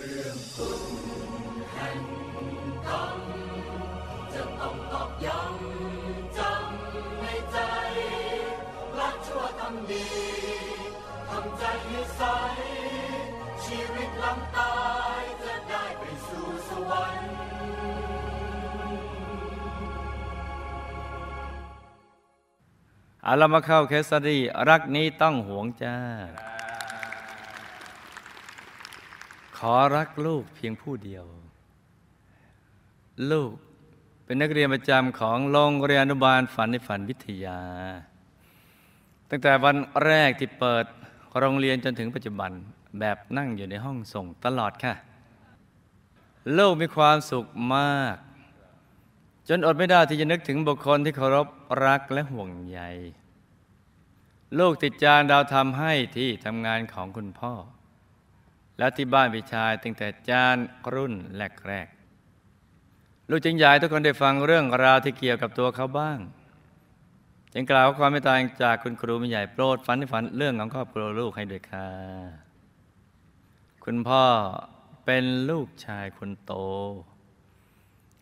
รื่องคุแห่งกรรมจะต้องอกย้ำจำในใจ รักชั่วทำดีทำใจให้ใส ชีวิตลตาย จะได้ไปสู่สวรรค์เอาเรามาเข้าเคสตี้รักนี้ต้องหวงจ้าขอรักลูกเพียงผู้เดียว ลูกเป็นนักเรียนประจำของโรงเรียนอนุบาลฝันในฝันวิทยา ตั้งแต่วันแรกที่เปิดโรงเรียนจนถึงปัจจุบันแบบนั่งอยู่ในห้องส่งตลอดค่ะ ลูกมีความสุขมาก จนอดไม่ได้ที่จะนึกถึงบุคคลที่เคารพรักและห่วงใย ลูกติดจานดาวทำให้ที่ทำงานของคุณพ่อแล้วที่บ้านพี่ชายตั้งแต่จานรุ่นแรกแรกลูกจึงใหญ่ทุกคนได้ฟังเรื่องราวที่เกี่ยวกับตัวเขาบ้าง จึงกล่าวความไม่ตายจากคุณครูมิใหญ่โปรดฝันที่ฝันเรื่องของครอบครัวลูกให้ด้วยค่ะ คุณพ่อเป็นลูกชายคนโต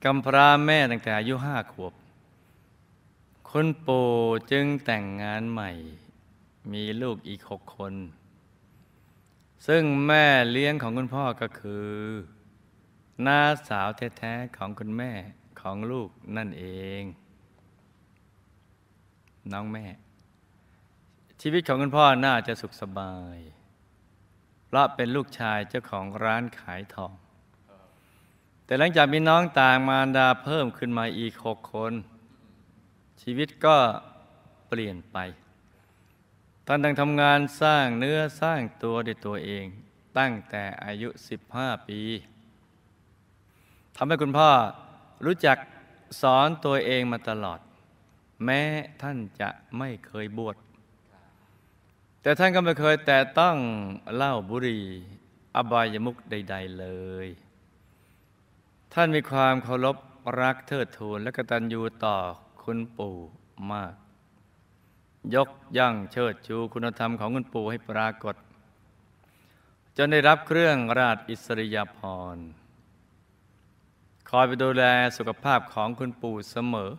กำพร้าแม่ตั้งแต่อายุห้าขวบ คุณปู่จึงแต่งงานใหม่ มีลูกอีกหกคนซึ่งแม่เลี้ยงของคุณพ่อก็คือน้าสาวแท้ๆของคุณแม่ของลูกนั่นเอง น้องแม่ ชีวิตของคุณพ่อน่าจะสุขสบาย เพราะเป็นลูกชายเจ้าของร้านขายทอง แต่หลังจากมีน้องต่างมารดาเพิ่มขึ้นมาอีกหกคน ชีวิตก็เปลี่ยนไปท่านตั้งทำงานสร้างเนื้อสร้างตัวด้วยตัวเอง ตั้งแต่อายุ 15 ปีทำให้คุณพ่อรู้จักสอนตัวเองมาตลอด แม้ท่านจะไม่เคยบวชแต่ท่านก็ไม่เคยแต่ต้องเล่าบุรี อบายมุกใดๆเลย ท่านมีความเคารพรักเทิดทูนและกตัญญูต่อคุณปู่มากยกย่องเชิดชูคุณธรรมของคุณปู่ให้ปรากฏ จนได้รับเครื่องราชอิสริยาภรณ์ คอยไปดูแลสุขภาพของคุณปู่เสมอ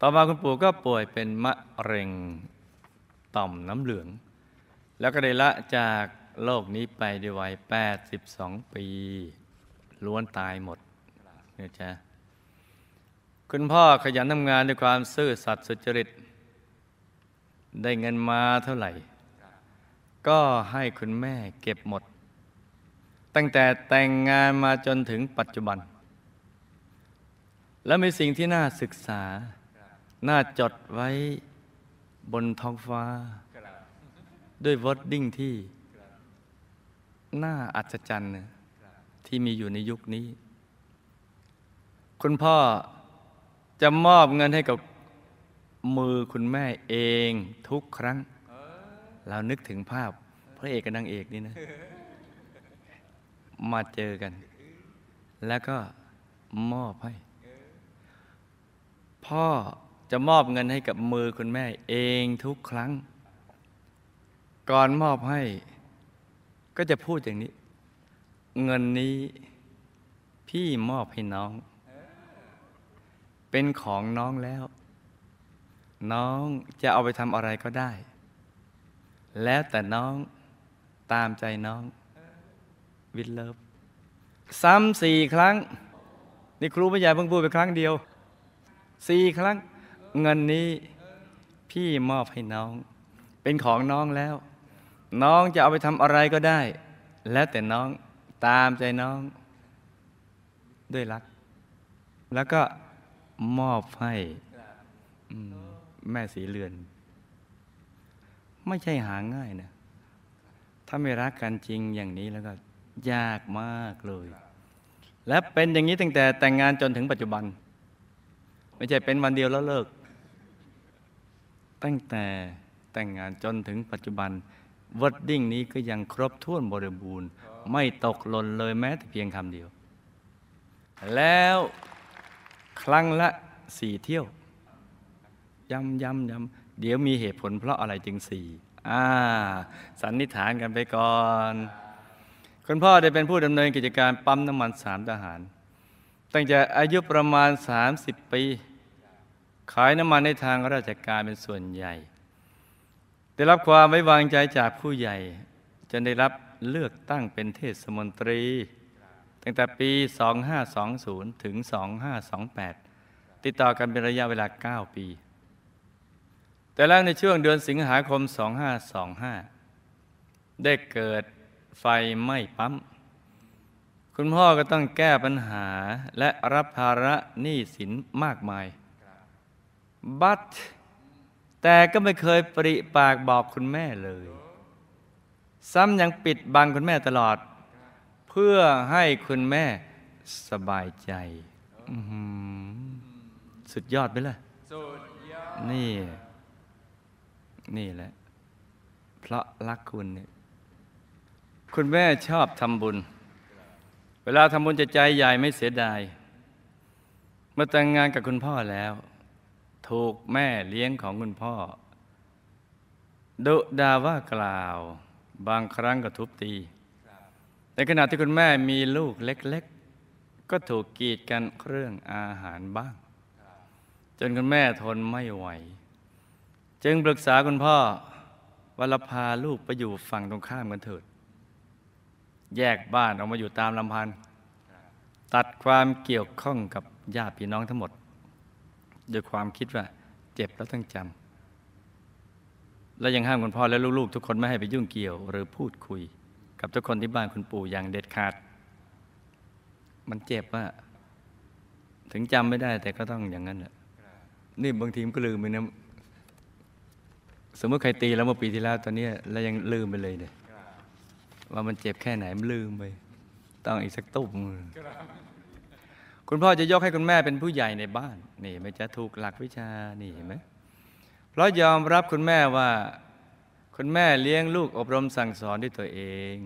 ต่อมาคุณปู่ก็ป่วยเป็นมะเร็งต่อมน้ำเหลือง แล้วก็ได้ละจากโลกนี้ไปด้วยวัย82 ปี ล้วนตายหมดเนี่ยจ้ะคุณพ่อขยันทำงานด้วยความซื่อสัตย์สุจริตได้เงินมาเท่าไหร่ ก็ให้คุณแม่เก็บหมด ตั้งแต่แต่งงานมาจนถึงปัจจุบัน และมีสิ่งที่น่าศึกษา น่าจดไว้บนท้องฟ้า ด้วยวอดดิ้งที่ น่าอัศจรรย์ที่มีอยู่ในยุคนี้ คุณพ่อจะมอบเงินให้กับมือคุณแม่เองทุกครั้ง เรานึกถึงภาพ พระเอกกับนางเอกนี่นะ มาเจอกัน แล้วก็มอบให้ พ่อจะมอบเงินให้กับมือคุณแม่เองทุกครั้ง ก่อนมอบให้ ก็จะพูดอย่างนี้ เงินนี้ พี่มอบให้น้อง เป็นของน้องแล้วน้องจะเอาไปทำอะไรก็ได้ แล้วแต่น้องตามใจน้อง วิดเลิฟซ้ำสี่ครั้งนี่ครูพยาใหญ่เพิ่งพูดไปครั้งเดียวสี่ครั้งเงินนี้ พี่มอบให้น้อง เป็นของน้องแล้ว น้องจะเอาไปทำอะไรก็ได้ แล้วแต่น้องตามใจน้อง ด้วยรัก แล้วก็มอบให้อืมแม่สีเลือน ไม่ใช่หาง่ายนะถ้าไม่รักกันจริงอย่างนี้แล้วก็ยากมากเลย และเป็นอย่างนี้ตั้งแต่แต่งงานจนถึงปัจจุบัน ไม่ใช่เป็นวันเดียวแล้วเลิก ตั้งแต่แต่งงานจนถึงปัจจุบันวอดดิ้งนี้ก็ยังครบถ้วนบริบูรณ์ ไม่ตกหล่นเลยแม้แต่เพียงคำเดียว แล้วครั้งละสี่เที่ยวย้ำย้ำย้ำเดี๋ยวมีเหตุผลเพราะอะไรจึงสี่อ่าสันนิษฐานกันไปก่อนคุณพ่อได้เป็นผู้ดำเนินกิจการปั๊มน้ำมันสามทหาร ตั้งแต่อายุประมาณ 30 ปี ขายน้ำมันในทางราชการเป็นส่วนใหญ่ ได้รับความไว้วางใจจากผู้ใหญ่ จนได้รับเลือกตั้งเป็นเทศมนตรี ตั้งแต่ปี 2520 ถึง 2528 ติดต่อกันเป็นระยะเวลา 9 ปีแต่แล้วในช่วง เดือนสิงหาคม 2525 ได้เกิดไฟไหม้ปั๊ม คุณพ่อก็ต้องแก้ปัญหาและรับภาระหนี้สินมากมาย บัตแต่ก็ไม่เคยปริปากบอกคุณแม่เลย ซ้ำยังปิดบังคุณแม่ตลอด เพื่อให้คุณแม่สบายใจ สุดยอดไปเลย นี่นี่แหละเพราะรักคุณเนี่ยคุณแม่ชอบทำบุญ เวลาทำบุญจะใจใหญ่ไม่เสียดายเมื่อแต่งงานกับคุณพ่อแล้ว ถูกแม่เลี้ยงของคุณพ่อ ดุดาว่ากล่าวบางครั้งก็ทุบตีในขณะที่คุณแม่มีลูกเล็ก ๆ ก็ถูกกีดกันเรื่องอาหารบ้าง จนคุณแม่ทนไม่ไหวจึงปรึกษาคุณพ่อว่าเราพาลูกไปอยู่ฝั่งตรงข้ามกันเถิด แยกบ้าน ออกมาอยู่ตามลำพันตัดความเกี่ยวข้องกับญาติพี่น้องทั้งหมดโดยความคิดว่าเจ็บแล้วต้องจำและยังห้ามคุณพ่อและลูก ๆ ทุกคนไม่ให้ไปยุ่งเกี่ยว หรือพูดคุย กับทุกคนที่บ้านคุณปู่อย่างเด็ดขาด มันเจ็บว่าถึงจำไม่ได้ แต่ก็ต้องอย่างนั้นแหละนี่บางทีมก็ลืมไปนะสมมติใครตีแล้วเมื่อปีที่แล้วตอนนี้เรายังลืมไปเลยเนี่ยว่ามันเจ็บแค่ไหนมันลืมไป ต้องอีกสักตุ้มคุณพ่อจะยกให้คุณแม่เป็นผู้ใหญ่ในบ้าน นี่ไม่จะถูกหลักวิชานี่เห็นไหมเพราะยอมรับคุณแม่ว่า คุณแม่เลี้ยงลูกอบรมสั่งสอนด้วยตัวเอง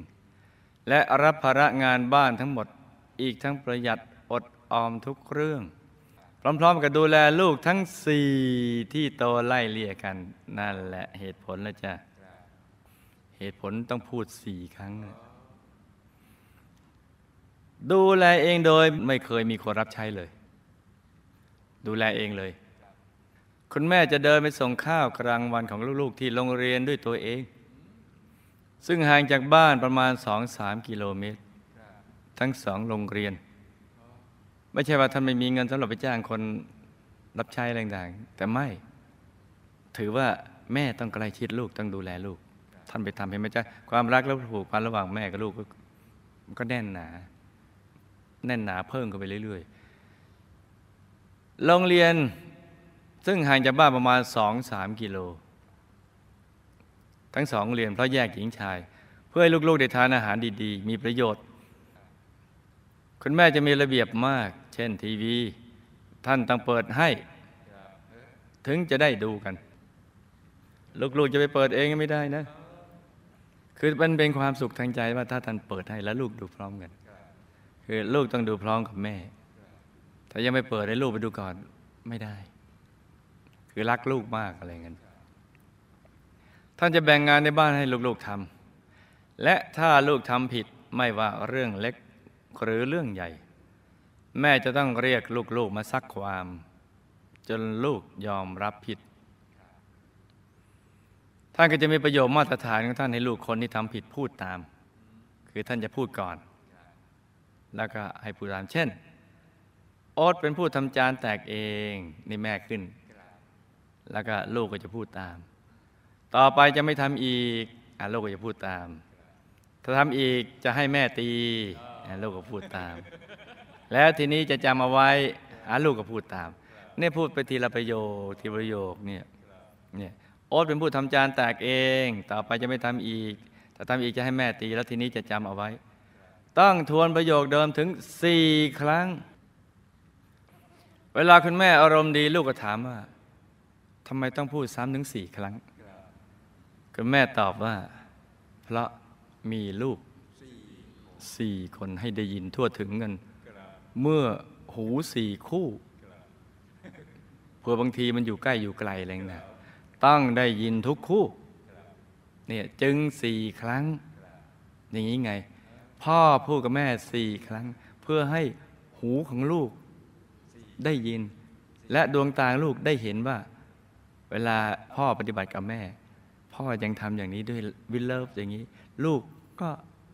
และรับภาระงานบ้านทั้งหมดอีกทั้งประหยัดอดออมทุกเรื่องพร้อมๆกับดูแลลูกทั้งสี่ที่โตไล่เลี่ยกัน นั่นแหละเหตุผลแล้วจ้ะเหตุผลต้องพูดสี่ครั้ง ดูแลเองโดยไม่เคยมีคนรับใช้เลย ดูแลเองเลย คุณแม่จะเดินไปส่งข้าวกลางวันของลูกๆที่โรงเรียนด้วยตัวเอง ซึ่งห่างจากบ้านประมาณสองสามกิโลเมตร ทั้งสองโรงเรียนไม่ใช่ว่าท่านไม่มีเงินสำหรับไปจ้างคนรับใช้อะไรต่างๆ แต่ไม่ ถือว่าแม่ต้องใกล้ชิดลูก ต้องดูแลลูก ท่านไปทำเห็นไหมจ้ะความรักและผูกพันระหว่างแม่กับลูกก็แน่นหนา แน่นหนาเพิ่มขึ้นไปเรื่อยๆ โรงเรียนซึ่งห่างจากบ้านประมาณสองสามกิโล ทั้งสองเรียนเพราะแยกหญิงชาย เพื่อให้ลูกๆ ได้ทานอาหารดี ๆมีประโยชน์คุณแม่จะมีระเบียบมาก เช่นทีวี ท่านต้องเปิดให้ ถึงจะได้ดูกัน ลูกๆจะไปเปิดเองไม่ได้นะ คือมันเป็นความสุขทางใจว่าถ้าท่านเปิดให้แล้วลูกดูพร้อมกัน คือลูกต้องดูพร้อมกับแม่ถ้ายังไม่เปิดให้ลูกไปดูก่อนไม่ได้ คือรักลูกมากอะไรเงี้ยท่านจะแบ่งงานในบ้านให้ลูกๆทำและถ้าลูกทำผิดไม่ว่าเรื่องเล็กหรือเรื่องใหญ่ แม่จะต้องเรียกลูกๆมาซักความ จนลูกยอมรับผิด ท่านก็จะมีประโยชน์มาตรฐานของท่านให้ลูกคนที่ทำผิดพูดตาม คือท่านจะพูดก่อน แล้วก็ให้พูดตาม เช่น โอ๊ตเป็นผู้ทำจานแตกเองนี่แม่ขึ้น แล้วก็ลูกก็จะพูดตาม ต่อไปจะไม่ทำอีก อ่ะลูกก็จะพูดตาม ถ้าทำอีกจะให้แม่ตีลูกก็พูดตาม แล้วทีนี้จะจำเอาไว้ ลูกก็พูดตามเนี่ยพูดไปที ละประโยค ทีประโยคเนี่ยเนี่ยโอ๊ตเป็นผู้ทำจานแตกเอง ต่อไปจะไม่ทำอีกถ้าทำอีกจะให้แม่ตี แล้วทีนี้จะจำเอาไว้ ต้องทวนประโยคเดิมถึงสี่ครั้ง เวลา คุณแม่อารมณ์ดี ลูกก็ถามว่า ทำไมต้องพูดซ้ำถึงสี่ครั้งคุณแม่ตอบว่า เพราะมีลูกสี่คนให้ได้ยินทั่วถึงกันเมื่อหูสี่คู่เผื่อบางทีมันอยู่ใกล้อยู่ไกลอะไรนะต้องได้ยินทุกคู่เนี่ยจึงสี่ครั้ง อย่างนี้ไง พ่อพูดกับแม่สี่ครั้ง เพื่อให้หูของลูก ได้ยิน และดวงตาลูกได้เห็นว่า เวลาพ่อปฏิบัติกับแม่ พ่อยังทำอย่างนี้ด้วยวิลเลิฟอย่างนี้ ลูกก็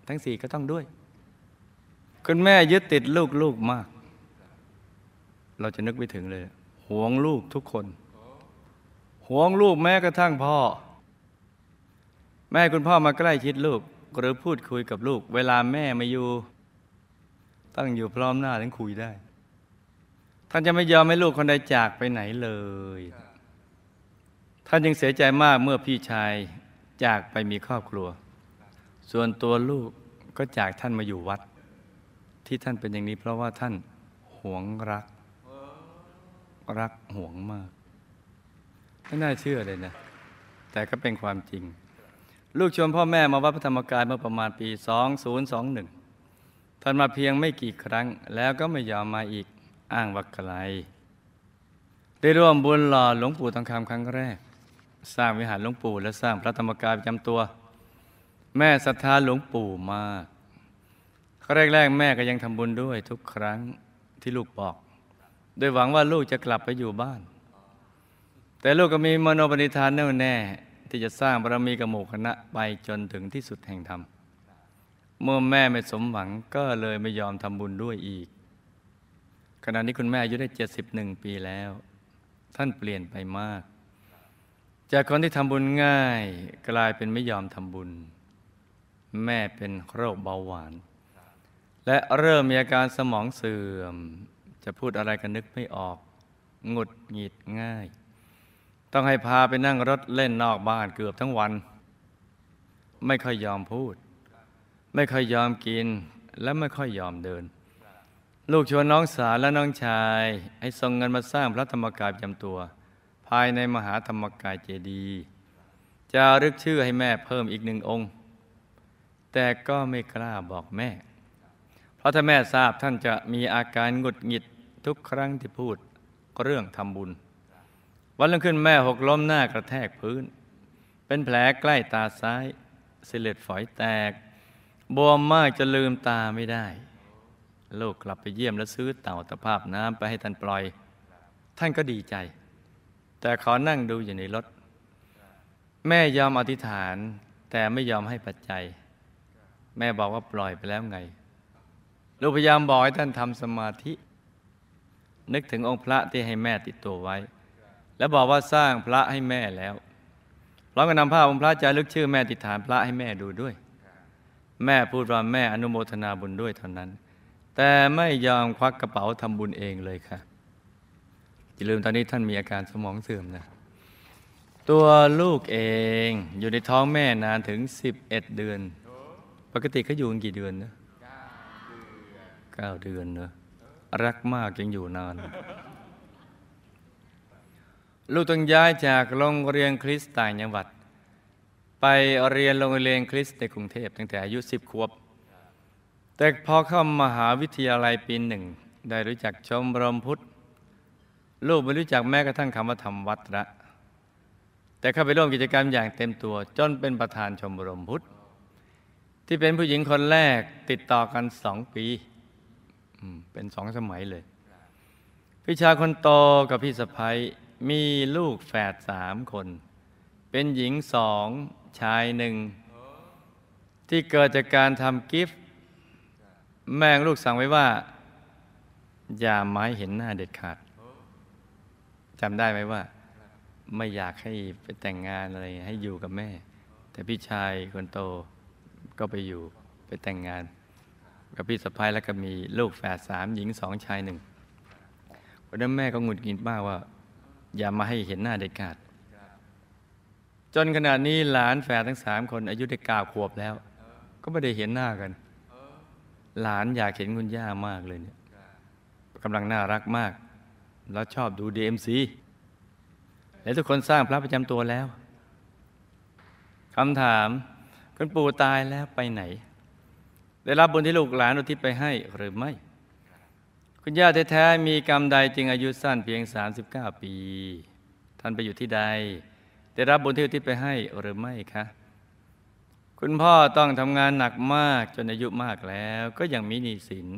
ทั้งสี่ก็ต้องด้วย คุณแม่ยึดติดลูกลูกมาก เราจะนึกไปถึงเลยห่วงลูกทุกคนห่วงลูกแม้กระทั่งพ่อ แม่คุณพ่อมาใกล้ชิดลูกหรือพูดคุยกับลูก เวลาแม่ไม่อยู่ ตั้งอยู่พร้อมหน้าทั้งคุยได้ ท่านจะไม่ยอมให้ลูกคนใดจากไปไหนเลยท่านยังเสียใจมากเมื่อพี่ชายจากไปมีครอบครัวส่วนตัวลูกก็จากท่านมาอยู่วัด ที่ท่านเป็นอย่างนี้เพราะว่าท่านหวงรัก รักหวงมากไม่น่าเชื่อเลยนะ แต่ก็เป็นความจริงลูกชวนพ่อแม่มาวัดพระธรรมกายเมื่อประมาณปี2021ท่านมาเพียงไม่กี่ครั้งแล้วก็ไม่ยอมมาอีกอ้างวักไกลได้ร่วมบุญหล่อหลวงปู่ทองคำครั้งแรก สร้างวิหารหลวงปู่และสร้างพระธรรมกายประจำตัวแม่ศรัทธาหลวงปู่มากแรกแม่ก็ยังทำบุญด้วยทุกครั้งที่ลูกบอก โดยหวังว่าลูกจะกลับไปอยู่บ้าน แต่ลูกก็มีมโนปณิธานแน่วแน่ ที่จะสร้างบารมีกับหมู่คณะไปจนถึงที่สุดแห่งธรรม เมื่อแม่ไม่สมหวังก็เลยไม่ยอมทำบุญด้วยอีก ขณะนี้คุณแม่อายุได้ 71 ปีแล้ว ท่านเปลี่ยนไปมาก จากคนที่ทำบุญง่ายกลายเป็นไม่ยอมทำบุญแม่เป็นโรคเบาหวาน และเริ่มมีอาการสมองเสื่อม จะพูดอะไรกันนึกไม่ออกหงุดหงิดง่าย ต้องให้พาไปนั่งรถเล่นนอกบ้านเกือบทั้งวัน ไม่ค่อยยอมพูด ไม่ค่อยยอมกินและไม่ค่อยยอมเดิน ลูกชวนน้องสาวและน้องชายให้ส่งเงินมาสร้างพระธรรมกายจำตัว ภายในมหาธรรมกายเจดีย์จะรึกชื่อให้แม่เพิ่มอีกหนึ่งองค์แต่ก็ไม่กล้าบอกแม่ เพราะถ้าแม่ทราบท่านจะมีอาการหงุดหงิดทุกครั้งที่พูดเรื่องทำบุญ วันลุ่งขึ้นแม่หกล้มหน้ากระแทกพื้น เป็นแผลใกล้ตาซ้ายเสลดฝอยแตก บวมมากจะลืมตาไม่ได้ ลูกกลับไปเยี่ยมและซื้อเต่าตะภาพน้ำไปให้ท่านปล่อย ท่านก็ดีใจ แต่ขอนั่งดูอยู่ในรถ แม่ยอมอธิษฐาน แต่ไม่ยอมให้ปัจจัยแม่บอกว่าปล่อยไปแล้วไง ลูกพยายามบอกให้ท่านทำสมาธิ นึกถึงองค์พระที่ให้แม่ติดตัวไว้ แล้วบอกว่าสร้างพระให้แม่แล้วพร้อมกับนำภาพองค์พระจารึกชื่อแม่ติดฐานพระให้แม่ดูด้วย แม่พูดว่าแม่อนุโมทนาบุญด้วยเท่านั้น แต่ไม่ยอมควักกระเป๋าทำบุญเองเลยค่ะอย่าลืมตอนนี้ท่านมีอาการสมองเสื่อมนะ ตัวลูกเองอยู่ในท้องแม่นานถึง11เดือนปกติเขาอยู่กันกี่เดือนนะเก้าเดือนเนอะรักมากยังอยู่นาน ลูกต้องย้ายจากโรงเรียนคริสต์ต่างจังหวัด ไปเรียนโรงเรียนคริสต์ในกรุงเทพตั้งแต่อายุสิบขวบ แต่พอเข้ามหาวิทยาลัยปีหนึ่งได้รู้จักชมรมพุทธ ลูกไม่รู้จักแม้กระทั่งคำว่าธรรมวัดละแต่เข้าไปร่วมกิจกรรมอย่างเต็มตัว จนเป็นประธานชมรมพุทธที่เป็นผู้หญิงคนแรกติดต่อกันสองปี เป็นสองสมัยเลยพี่ชายคนโตกับพี่สะพ้ยมีลูกแฝดสามคน เป็นหญิงสองชายหนึ่งที่เกิดจากการทำกิฟต์แม่ลูกสั่งไว้ว่า อย่าไม้เห็นหน้าเด็ดขาดจำได้ไหมว่า ไม่อยากให้ไปแต่งงานอะไร ให้อยู่กับแม่ แต่พี่ชายคนโตก็ไปอยู่ไปแต่งงาน กับพี่สะพ้ายแล้วก็มีลูกแฝดสามหญิงสองชายหนึ่งวันนั้นแม่ก็หงุดหงิดมากว่า อย่ามาให้เห็นหน้าเด็กขาดจนขณะนี้หลานแฝดทั้งสามคนอายุได้เก้าขวบแล้ว ก็ไม่ได้เห็นหน้ากัน หลานอยากเห็นคุณย่ามากเลยเนี่ยกำลังน่ารักมาก แล้วชอบดูดีเอ็มซีและทุกคนสร้างพระประจำตัวแล้วคำถามคุณปู่ตายแล้วไปไหน ได้รับบุญที่ลูกหลานอุทิศไปให้หรือไม่ คุณย่าแท้ๆมีกรรมใดจึงอายุสั้นเพียง 39 ปี ท่านไปอยู่ที่ใด ได้รับบุญที่อุทิศไปให้หรือไม่คะคุณพ่อต้องทำงานหนักมากจนอายุมากแล้วก็ยังมีหนี้สิน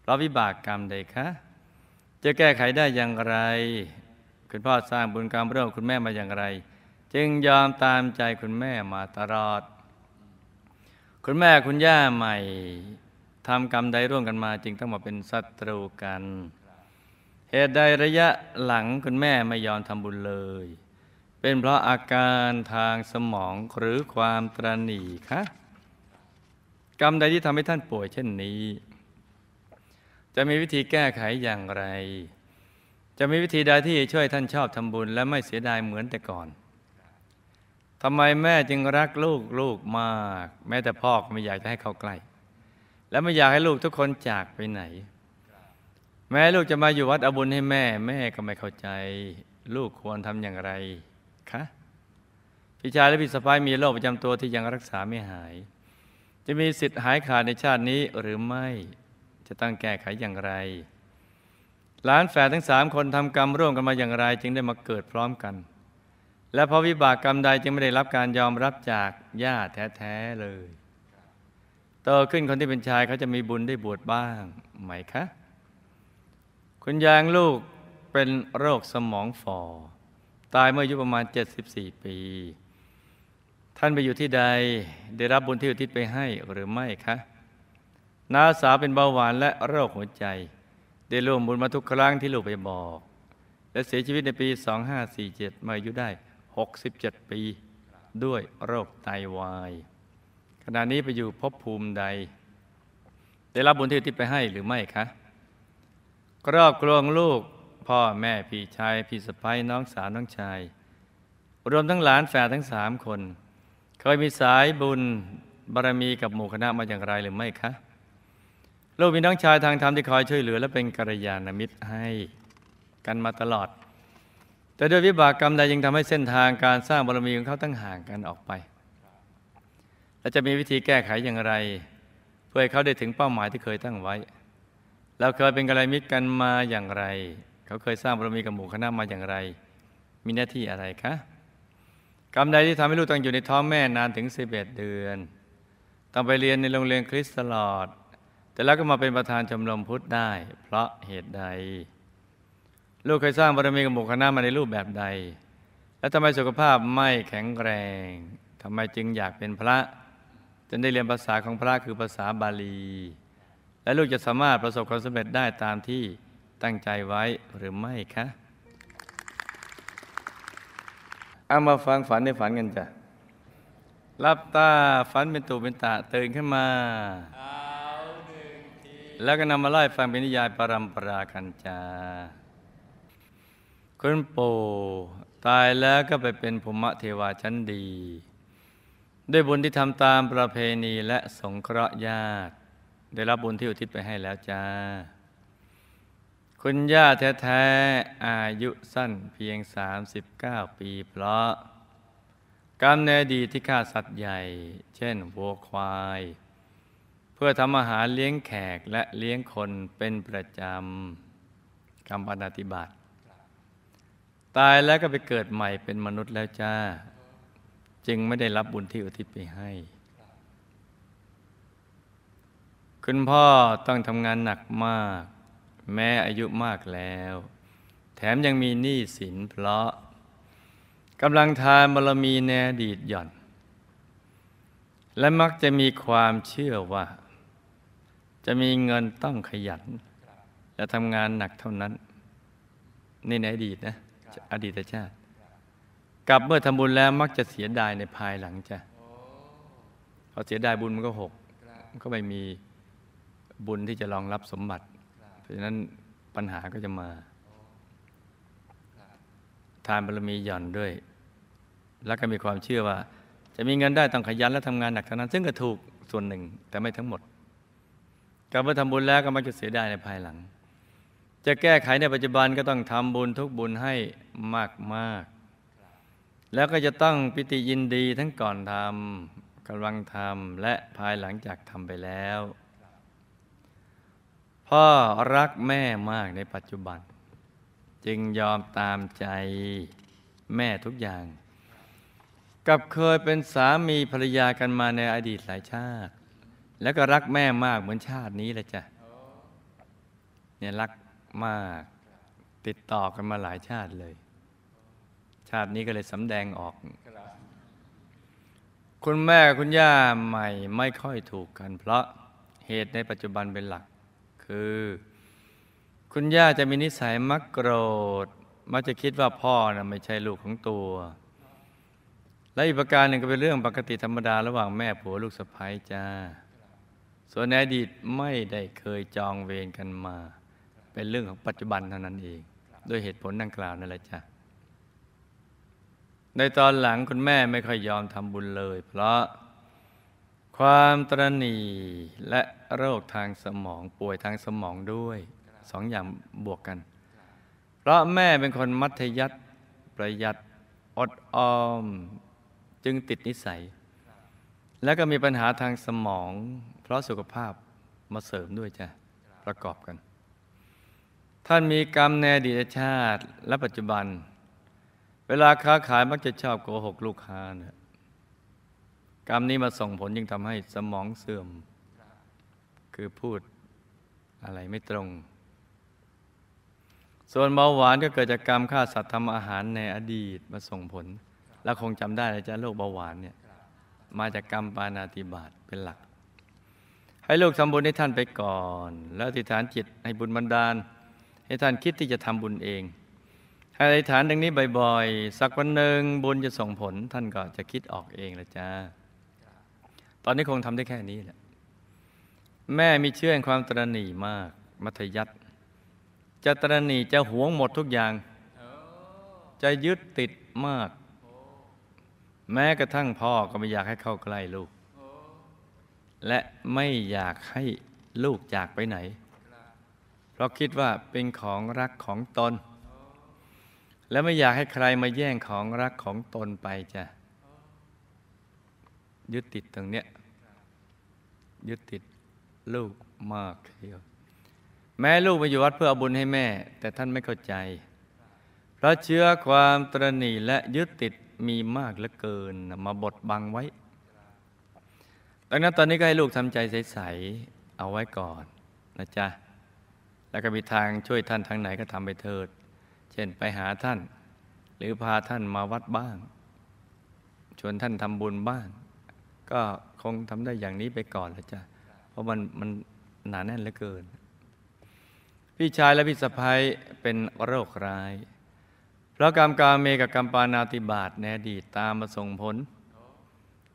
เพราะวิบากกรรมใดคะจะแก้ไขได้อย่างไร คุณพ่อสร้างบุญกรรมเรื่องคุณแม่มาอย่างไร จึงยอมตามใจคุณแม่มาตลอดคุณแม่คุณย่าใหม่ทำกรรมใดร่วมกันมาจริงต้องมาเป็นศัตรูกัน เหตุใดระยะหลังคุณแม่ไม่ยอมทำบุญเลย เป็นเพราะอาการทางสมองหรือความตรณีคะกรรมใดที่ทำให้ท่านป่วยเช่นนี้ จะมีวิธีแก้ไขอย่างไร จะมีวิธีใดที่ช่วยท่านชอบทำบุญและไม่เสียดายเหมือนแต่ก่อนทำไมแม่จึงรักลูกลูกมาก แม้แต่พ่อก็ไม่อยากจะให้เขาใกล้และไม่อยากให้ลูกทุกคนจากไปไหน แม่ลูกจะมาอยู่วัดอบุญให้แม่แม่ก็ไม่เข้าใจ ลูกควรทำอย่างไรคะพี่ชายและพี่สะพ้ายมีโรคประจำตัวที่ยังรักษาไม่หาย จะมีสิทธิ์หายขาดในชาตินี้หรือไม่จะต้องแก้ไขอย่างไรหลานแฝดทั้งสามคนทำกรรมร่วมกันมาอย่างไร จึงได้มาเกิดพร้อมกันและเพราะวิบากกรรมใดจึงไม่ได้รับการยอมรับจากญาติแท้ๆเลยโตขึ้นคนที่เป็นชายเขาจะมีบุญได้บวชบ้างไหมคะ คุณยางลูกเป็นโรคสมองฝ่อตายเมื่ออายุประมาณ 74 ปี ท่านไปอยู่ที่ใด ได้รับบุญที่อุทิศไปให้หรือไม่คะน้าสาวเป็นเบาหวานและโรคหัวใจได้ร่วมบุญมาทุกครั้งที่ลูกไปบอก และเสียชีวิตในปี2547มาอายุได้67 ปีด้วยโรคไตาวาย ขณะนี้ไปอยู่ภพภูมิใดได้รับบุญที่ที่ไปให้หรือไม่คะครอบครัวลูกพ่อแม่ พี่ชาย พี่สะพ้ยน้องสาวน้องชายรวมทั้งหลานแฝดทั้งสามคน เคยมีสายบุญบารมีกับหมู่คณะมาอย่างไรหรือไม่คะ ลูกมีน้องชายทางธรรมที่คอยช่วยเหลือ และเป็นกัลยาณมิตรให้กันมาตลอดแต่ด้วยวิบากกรรมใดยังทำให้เส้นทางการสร้างบารมีของเขาตั้งห่างกันออกไป และจะมีวิธีแก้ไขอย่างไรเพื่อให้เขาได้ถึงเป้าหมายที่เคยตั้งไว้ เราเคยเป็นกัลยาณมิตรกันมาอย่างไร เขาเคยสร้างบารมีกับหมู่คณะมาอย่างไรมีหน้าที่อะไรคะกรรมใดที่ทำให้ลูกต้องอยู่ในท้องแม่นานถึงสิบเอ็ดเดือนต้องไปเรียนในโรงเรียนคริสตลอดแต่แล้วก็มาเป็นประธานชมรมพุทธได้ เพราะเหตุใดลูกเคยสร้างบารมีกับหมู่คณะมาในรูปแบบใด และทำไมสุขภาพไม่แข็งแรง ทำไมจึงอยากเป็นพระ จนได้เรียนภาษาของพระคือภาษาบาลี และลูกจะสามารถประสบความสำเร็จได้ตามที่ตั้งใจไว้หรือไม่คะ เอามาฟังฝันในฝันกันจ้ะรับตา ฝันเป็นตูเป็นตาตื่นขึ้นมา แล้วก็นำมาไล่ฟังเป็นนิยายปรำมปรากันจ้าคุณปู่ตายแล้วก็ไปเป็นภูมิเทวาชั้นดี ด้วยบุญที่ทำตามประเพณีและสงเคราะห์ญาติ ได้รับบุญที่อุทิศไปให้แล้วจ้า คุณย่าแท้ ๆ อายุสั้นเพียง 39 ปี เพราะกรรมในดีที่ฆ่าสัตว์ใหญ่ เช่น วัวควาย เพื่อทำอาหารเลี้ยงแขกและเลี้ยงคนเป็นประจำกรรมปฏิบัติตายแล้วก็ไปเกิดใหม่เป็นมนุษย์แล้วจ้า จึงไม่ได้รับบุญที่อุทิศไปให้คุณพ่อต้องทำงานหนักมาก แม้อายุมากแล้ว แถมยังมีหนี้สินเพราะกำลังทานบารมีแนดีดหย่อน และมักจะมีความเชื่อว่า จะมีเงินต้องขยันและทำงานหนักเท่านั้น ในแในอดีตนะอดีตชาติกับเมื่อทำบุญแล้วมักจะเสียดายในภายหลังจ้ะพอเสียดายบุญมันก็หกก็ไม่มีบุญที่จะรองรับสมบัติ เพราะฉะนั้นปัญหาก็จะมาทานบารมีหย่อนด้วยแล้วก็มีความเชื่อว่า จะมีเงินได้ต้องขยันและทำงานหนักเท่านั้น ซึ่งก็ถูกส่วนหนึ่งแต่ไม่ทั้งหมดการเมื่อทำบุญแล้วก็มักจะเสียดายในภายหลังจะแก้ไขในปัจจุบันก็ต้องทำบุญทุกบุญให้มากมากแล้วก็จะต้องปิติยินดีทั้งก่อนทำกำลังทำและภายหลังจากทำไปแล้ว พ่อรักแม่มากในปัจจุบัน จึงยอมตามใจแม่ทุกอย่าง กับเคยเป็นสามีภรรยากันมาในอดีตหลายชาติ แล้วก็รักแม่มากเหมือนชาตินี้แหละจ้ะเนี่ยรักมากติดต่อกันมาหลายชาติเลย ชาตินี้ก็เลยสำแดงออก คุณแม่คุณย่าใหม่ไม่ค่อยถูกกัน เพราะเหตุในปัจจุบันเป็นหลัก คือคุณย่าจะมีนิสัยมักโกรธ มักจะคิดว่าพ่อนะไม่ใช่ลูกของตัว และอีกประการหนึ่งก็เป็นเรื่องปกติธรรมดา ระหว่างแม่ผัวลูกสะพ้ายจ้าส่วนในอดีตไม่ได้เคยจองเวรกันมาเป็นเรื่องของปัจจุบันเท่านั้นเอง ด้วยเหตุผลดังกล่าวนั่นแหละจ้ะในตอนหลังคุณแม่ไม่ค่อยยอมทำบุญเลย เพราะความตระนีและโรคทางสมองป่วยทางสมองด้วยสองอย่างบวกกัน เพราะแม่เป็นคนมัธยัติประหยัดอดออมจึงติดนิสัย และก็มีปัญหาทางสมอง เพราะสุขภาพมาเสริมด้วยจ้ะประกอบกันท่านมีกรรมในอดีตชาติและปัจจุบัน เวลาค้าขายมักจะชอบโกหกลูกค้านะกรรมนี้มาส่งผลยิ่งทำให้สมองเสื่อม คือพูดอะไรไม่ตรง ส่วนเบาหวานก็เกิดจากกรรมฆ่าสัตว์ทำอาหารในอดีตมาส่งผล และคงจำได้อาจย์โรคเบาหวานเนี่ยมาจากกรรมปานาติบาตเป็นหลัก ให้ลูกสำบุญให้ท่านไปก่อน แล้วอธิษฐานจิตให้บุญบันดาลให้ท่านคิดที่จะทำบุญเอง ให้อธิษฐานดังนี้บ่อย ๆ สักวันหนึ่งบุญจะส่งผล ท่านก็จะคิดออกเองละจ้า ตอนนี้คงทำได้แค่นี้แหละ แม่มีเชื่อในงความตรณีมาก มัธยัติ จะตรณีจะหวงหมดทุกอย่าง จะยึดติดมาก แม้กระทั่งพ่อก็ไม่อยากให้เข้าใกล้ลูก และไม่อยากให้ลูกจากไปไหนเพราะคิดว่าเป็นของรักของตน และไม่อยากให้ใครมาแย่งของรักของตนไปจ้ะ ยึดติดตรงเนี้ยยึดติดลูกมากเดียวแม่ลูกมาอยู่วัดเพื่ออาบุญให้แม่ แต่ท่านไม่เข้าใจ เพราะเชื้อความตรณีและยึดติดมีมากเหลือเกินมาบดบังไว้ดังนั้นตอนนี้ก็ให้ลูกทำใจใสๆเอาไว้ก่อนนะจ๊ะแล้วก็มีทางช่วยท่านทางไหนก็ทำไปเถิด เช่นไปหาท่าน หรือพาท่านมาวัดบ้าง ชวนท่านทำบุญบ้าง ก็คงทำได้อย่างนี้ไปก่อนละจ้ะ เพราะมันมันหนาแน่นเหลือเกิน พี่ชายและพี่สะพ้ยเป็นโรคร้าย เพราะกรรมกาเมกับกรรมปานาติบาตแนอดีตตามมาส่งผล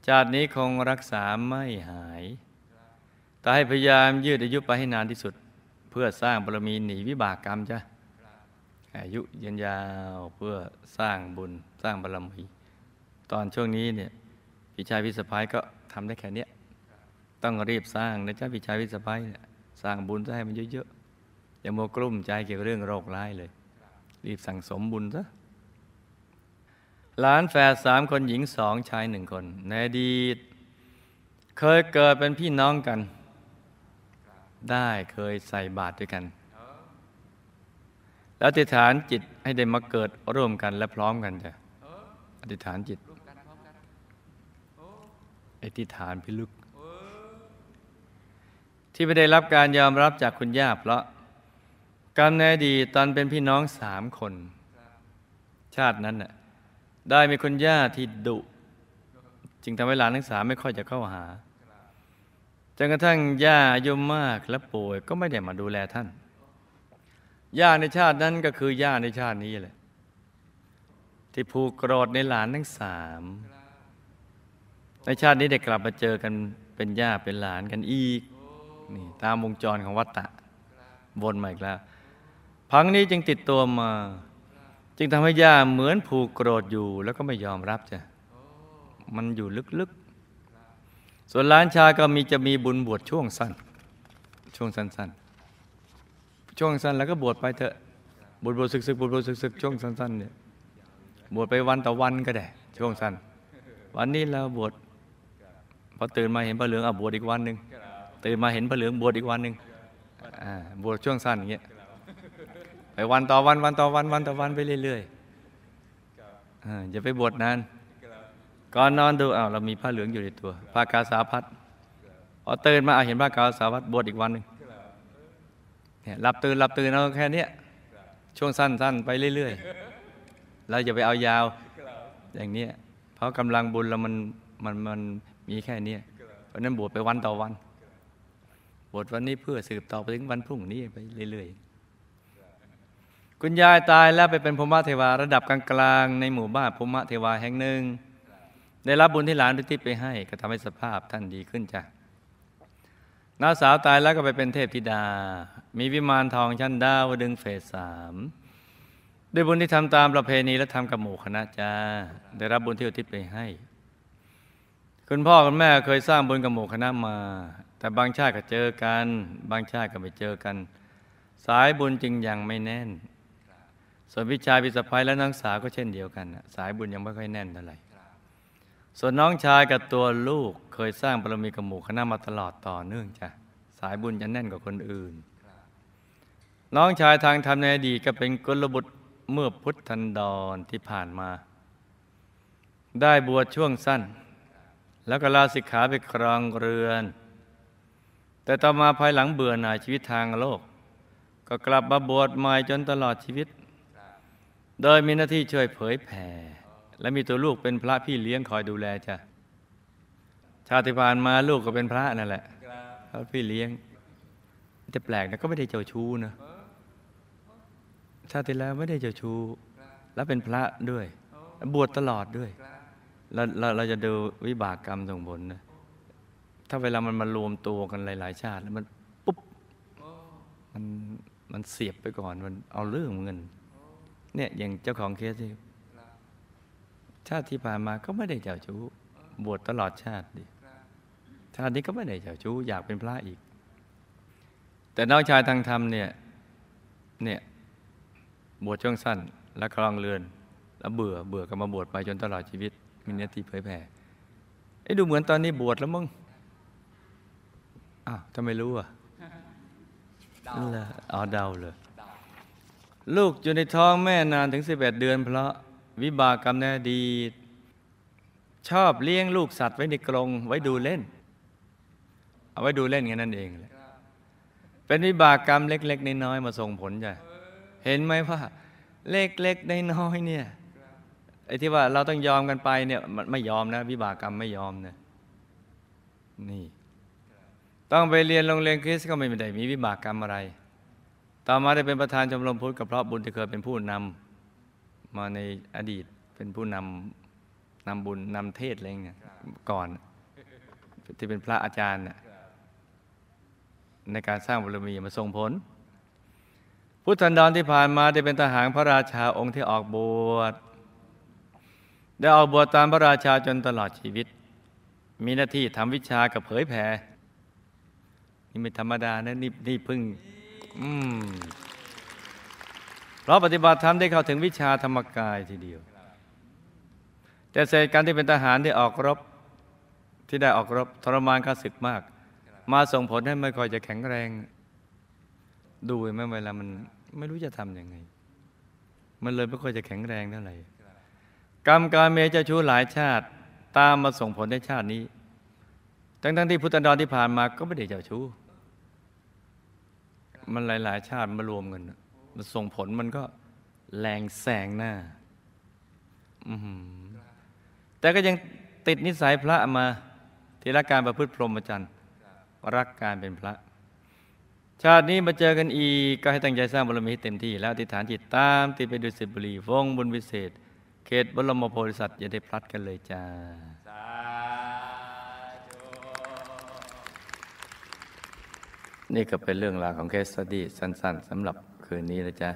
ชาตินี้คงรักษาไม่หายแต่ให้พยายามยืดอายุไปให้นานที่สุดเพื่อสร้างบารมีหนีวิบากกรรมจ้ะอายุยืนยาวเพื่อสร้างบุญสร้างบารมี ตอนช่วงนี้เนี่ยพี่ชายพี่สะพ้ายก็ทำได้แค่นี้ต้องรีบสร้างนะจ้าพี่ชายพี่สะพ้ายสร้างบุญซะให้มันเยอะๆอย่ามัวกลุ้มใจเกี่ยวกับเรื่องโรคร้ายเลย รีบสั่งสมบุญซะหลานแฝดสามคนหญิงสองชายหนึ่งคน ในอดีตเคยเกิดเป็นพี่น้องกันได้เคยใส่บาตรด้วยกัน แล้วอธิษฐานจิตให้ได้มาเกิดร่วมกันและพร้อมกันจ้ะ อธิษฐานจิต อธิษฐานพิลึก ที่ไม่ได้รับการยอมรับจากคุณย่าเพราะกรรมในอดีตตอนเป็นพี่น้องสามคน ชาตินั้นน่ะได้มีคุณย่าที่ดุ จึงทำให้หลานทั้งสามไม่ค่อยจะเข้าหาจนกระทั่งย่าอายุมากและป่วยก็ไม่ได้มาดูแลท่าน ย่าในชาตินั้นก็คือย่าในชาตินี้แหละที่ผูกโกรธในหลานทั้งสาม ในชาตินี้ได้กลับมาเจอกันเป็นย่าเป็นหลานกันอีก นี่ ตามวงจรของวัตตะวนมาอีกแล้วพังนี้จึงติดตัวมา จึงทำให้ย่าเหมือนผูกโกรธอยู่ แล้วก็ไม่ยอมรับจ้ะมันอยู่ลึกๆส่วนล้านชาก็มีจะมีบุญบวชช่วงสั้น ช่วงสั้น ๆ ช่วงสั้นแล้วก็บวชไปเถอะบวชบวชศึกศึกบวชบวชศึกศึกช่วงสั้นๆเนี่ยบวชไปวันต่อวันก็ได้ช่วงสั้นวันนี้เราบวชพอตื่นมาเห็นพระเหลืองอ่ะบวชอีกวันหนึ่งตื่นมาเห็นพระเหลืองบวชอีกวันหนึ่งบวชช่วงสั้นอย่างเงี้ยไปวันต่อวันวันต่อวันวันต่อวันไปเรื่อยๆอย่าไปบวชนานก่อนนอนดู เอ้าเรามีผ้าเหลืองอยู่ในตัวผ้ากาสาพัดพอตื่นมาอาเห็นผ้ากาสาพัดบวชอีกวันหนึ่งหลับตื่นหลับตื่นเอาแค่นี้ช่วงสั้นๆไปเรื่อยๆเราจะไปเอายาวอย่างเนี้ยเพราะกำลังบุญเรามันมันมันมีแค่นี้เพราะนั้นบวชไปวันต่อวันบวชวันนี้เพื่อสืบต่อไปถึงวันพรุ่งนี้ไปเรื่อย ๆ คุณยายตายแล้วไปเป็นพมะเทวาระดับกลางๆในหมู่บ้านพมะเทวาแห่งหนึ่งได้รับบุญที่หลานอุทิศไปให้ก็ทำให้สภาพท่านดีขึ้นจ้ะน้าสาวตายแล้วก็ไปเป็นเทพธิดา มีวิมานทองชั้นดาวดึงเฟสสาม ด้วยบุญที่ทำตามประเพณีและทำกับหมู่คณะจ้า ได้รับบุญที่อุทิศไปให้ คุณพ่อคุณแม่เคยสร้างบุญกับหมู่คณะมา แต่บางชาติก็เจอกัน บางชาติก็ไม่เจอกัน สายบุญจึงยังไม่แน่น ส่วนวิชาพิสภัยและนางสาวก็เช่นเดียวกันสายบุญยังไม่ค่อยแน่นเท่าไหร่ส่วนน้องชายกับตัวลูกเคยสร้างบารมีกับหมู่คณะมาตลอดต่อเนื่องจ้ะ สายบุญจะแน่นกว่าคนอื่น น้องชายทางธรรมในอดีตก็เป็นกุลบุตรเมื่อพุทธันดรที่ผ่านมา ได้บวชช่วงสั้น แล้วก็ลาสิกขาไปครองเรือน แต่ต่อมาภายหลังเบื่อหน่ายชีวิตทางโลก ก็กลับมาบวชใหม่จนตลอดชีวิต โดยมีหน้าที่ช่วยเผยแผ่และมีตัวลูกเป็นพระพี่เลี้ยงคอยดูแลจ้ะชาติพานมาลูกก็เป็นพระนั่นแหละพระพี่เลี้ยงแต่แปลกนะก็ไม่ได้เจ้าชู้นะชาติแล้วไม่ได้เจ้าชู้แล้วเป็นพระด้วย บวชตลอดด้วยเราเราเราจะดูวิบากกรรมส่งผลนะ ถ้าเวลามันมารวมตัวกันหลาย ๆ ชาติแล้วมัน ปุ๊บมันมันเสียบไปก่อนมันเอาเรื่องเงิน เนี่ยอย่างเจ้าของเคสที่ชาติที่ผ่านมาก็ไม่ได้เจ้าชู้บวชตลอดชาติดิชาตินี้ก็ไม่ได้เจ้าชู้อยากเป็นพระอีก แต่น้องชายทางธรรมเนี่ยเนี่ย บวชช่วงสั้นแล้วคลองเรือน แล้วเบื่อ เบื่อก็มาบวชไปจนตลอดชีวิตมีเนื้อที่เผยแผ่ไอ้ดูเหมือนตอนนี้บวชแล้วมึงอ้าวทำไมรู้อ่ะอ๋อเดาเลยลูกอยู่ในท้องแม่นานถึงสิบแปดเดือนเพราะวิบากกรรมในอดีตชอบเลี้ยงลูกสัตว์ไว้ในกรงไว้ดูเล่นเอาไว้ดูเล่นแค่นั้นเองเป็นวิบากกรรมเล็กๆน้อยๆ มาส่งผลจ้ะเห็นไหมว่าเล็กๆน้อยๆเนี่ยไอ้ที่ว่าเราต้องยอมกันไปเนี่ยมันไม่ยอมนะ วิบากกรรมไม่ยอมนะนี่ ต้องไปเรียนโรงเรียนคริสก็ไม่ได้มีวิบากกรรมอะไร ต่อมาได้เป็นประธานชมรมพุทธกัเพราะบุญที่เคยเป็นผู้นำมาในอดีตเป็นผู้นำนำบุญนำเทศอะไรเงี้ยก่อน ที่เป็นพระอาจารย์เนี่ยในการสร้างบารมี มาส่งผลพุทธันดรที่ผ่านมาได้เป็นทหารพระราชาองค์ที่ออกบวชได้ออกบวชตามพระราชาจนตลอดชีวิต มีหน้าที่ทำวิชากับเผยแผ่ นี่ไม่ธรรมดานะนี่นี่พึ่ง อืมเราปฏิบัติธรรมได้เข้าถึงวิชาธรรมกายทีเดียว แต่เศษการที่เป็นทหารที่ออกรบที่ได้ออกรบทรมานข้าศึกมาก มาส่งผลให้ไม่ค่อยจะแข็งแรง ดูไม่เวลามันไม่รู้จะทำยังไง มันเลยไม่ค่อยจะแข็งแรงเท่าไหร่กรรมการเมเจะชู้หลายชาติ ตามมาส่งผลในชาตินี้ ทั้งทั้งที่พุทธดอนที่ผ่านมาก็ไม่ได้เจ้าชู้มันหลาย ๆ ชาติมารวมกันนะมันส่งผลมันก็แรงแสงหน้า แต่ก็ยังติดนิสัยพระมาที่รักการประพฤติพรหมจรรย์รักการเป็นพระ ชาตินี้มาเจอกันอีกก็ให้ตั้งใจสร้างบารมีให้เต็มที่แล้วอธิษฐานจิตตามติดไปดูสิบุรีวงบุญวิเศษ เขตบรมโพธิสัตว์อย่าได้พลัดกันเลยจ้านี่ก็เป็นเรื่องราวของเคสตดี้สั้นๆสำหรับคืนนี้นะจ๊ะ